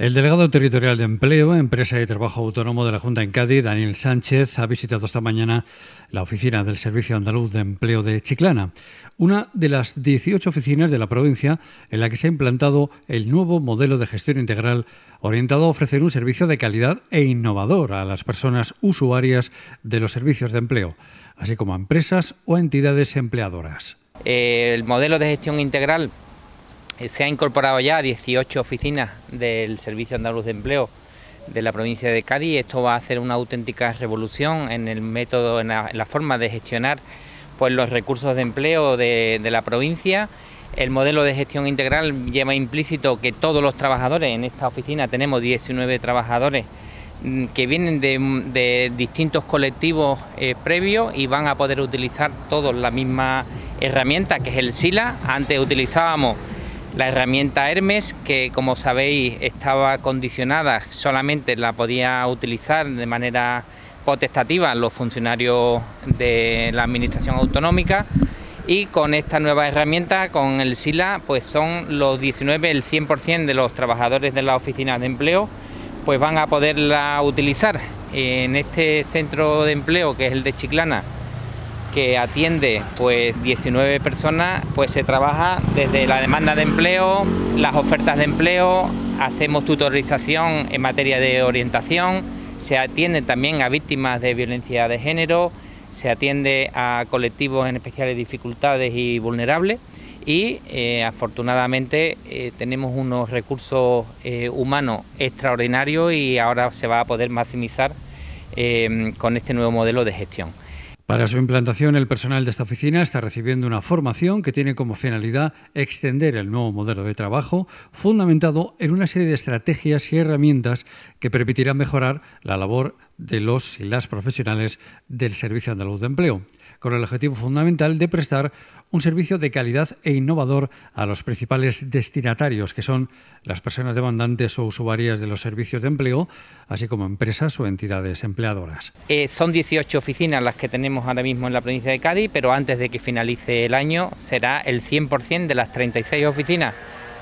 El delegado territorial de empleo, empresa y trabajo autónomo de la Junta en Cádiz, Daniel Sánchez, ha visitado esta mañana la oficina del Servicio Andaluz de Empleo de Chiclana, una de las 18 oficinas de la provincia en la que se ha implantado el nuevo modelo de gestión integral orientado a ofrecer un servicio de calidad e innovador a las personas usuarias de los servicios de empleo, así como a empresas o entidades empleadoras. el modelo de gestión integral eh, se ha incorporado ya 18 oficinas del Servicio Andaluz de Empleo de la provincia de Cádiz. Esto va a hacer una auténtica revolución en el método, en la, forma de gestionar pues, los recursos de empleo de, la provincia. El modelo de gestión integral lleva implícito que todos los trabajadores, en esta oficina tenemos 19 trabajadores mm, que vienen de, distintos colectivos eh, previos y van a poder utilizar todos la misma herramienta que es el SILA. Antes utilizábamos la herramienta Hermes, que como sabéis estaba condicionada, solamente la podía utilizar de manera potestativa los funcionarios de la Administración Autonómica y con esta nueva herramienta, con el SILA, pues son los 19, el 100% de los trabajadores de las oficinas de empleo, pues van a poderla utilizar. En este centro de empleo, que es el de Chiclana, que atiende pues 19 personas, pues se trabaja desde la demanda de empleo, las ofertas de empleo, hacemos tutorización en materia de orientación, se atiende también a víctimas de violencia de género, se atiende a colectivos en especiales dificultades y vulnerables y eh, afortunadamente eh, tenemos unos recursos eh, humanos extraordinarios y ahora se va a poder maximizar con este nuevo modelo de gestión. Para su implantación, el personal de esta oficina está recibiendo una formación que tiene como finalidad extender el nuevo modelo de trabajo fundamentado en una serie de estrategias y herramientas que permitirán mejorar la labor de los y las profesionales del Servicio Andaluz de Empleo, con el objetivo fundamental de prestar un servicio de calidad e innovador a los principales destinatarios, que son las personas demandantes o usuarias de los servicios de empleo, así como empresas o entidades empleadoras. Eh, son 18 oficinas las que tenemos ahora mismo en la provincia de Cádiz, pero antes de que finalice el año será el 100% de las 36 oficinas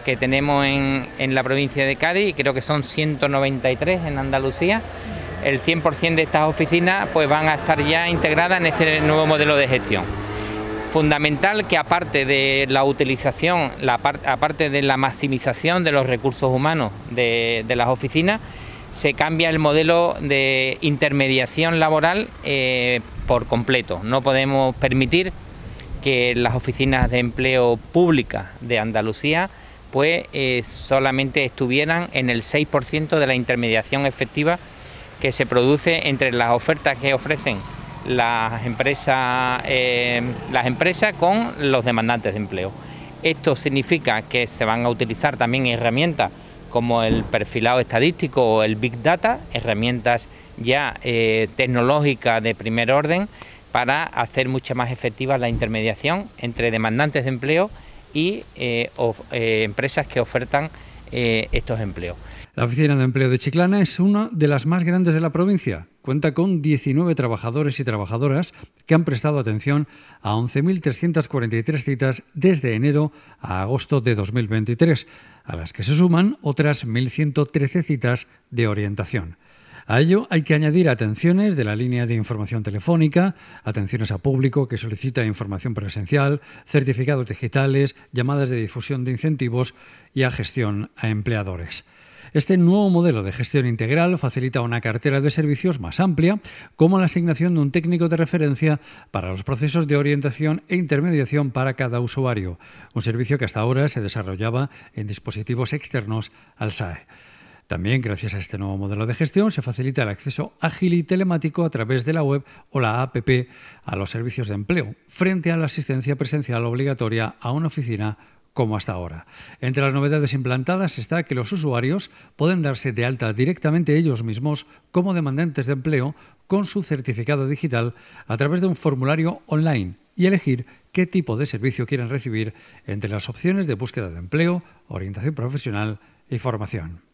que tenemos en, en la provincia de Cádiz, y creo que son 193 en Andalucía el 100% de estas oficinas pues van a estar ya integradas en este nuevo modelo de gestión. Fundamental que aparte de la utilización, aparte de la maximización de los recursos humanos de, las oficinas, se cambia el modelo de intermediación laboral eh, por completo. No podemos permitir que las oficinas de empleo pública de Andalucía pues eh, solamente estuvieran en el 6% de la intermediación efectiva que se produce entre las ofertas que ofrecen las empresas, eh, las empresas con los demandantes de empleo. Esto significa que se van a utilizar también herramientas como el perfilado estadístico o el Big Data, herramientas ya eh, tecnológicas de primer orden, para hacer mucho más efectiva la intermediación entre demandantes de empleo y eh, empresas que ofertan estos empleos. La Oficina de Empleo de Chiclana es una de las más grandes de la provincia. Cuenta con 19 trabajadores y trabajadoras que han prestado atención a 11.343 citas desde enero a agosto de 2023, a las que se suman otras 1.113 citas de orientación. A ello hay que añadir atenciones de la línea de información telefónica, atenciones a público que solicita información presencial, certificados digitales, llamadas de difusión de incentivos y a gestión a empleadores. Este nuevo modelo de gestión integral facilita una cartera de servicios más amplia, como la asignación de un técnico de referencia para los procesos de orientación e intermediación para cada usuario, un servicio que hasta ahora se desarrollaba en dispositivos externos al SAE. También, gracias a este nuevo modelo de gestión, se facilita el acceso ágil y telemático a través de la web o la APP a los servicios de empleo, frente a la asistencia presencial obligatoria a una oficina como hasta ahora. Entre las novedades implantadas está que los usuarios pueden darse de alta directamente ellos mismos como demandantes de empleo con su certificado digital a través de un formulario online y elegir qué tipo de servicio quieren recibir entre las opciones de búsqueda de empleo, orientación profesional y formación.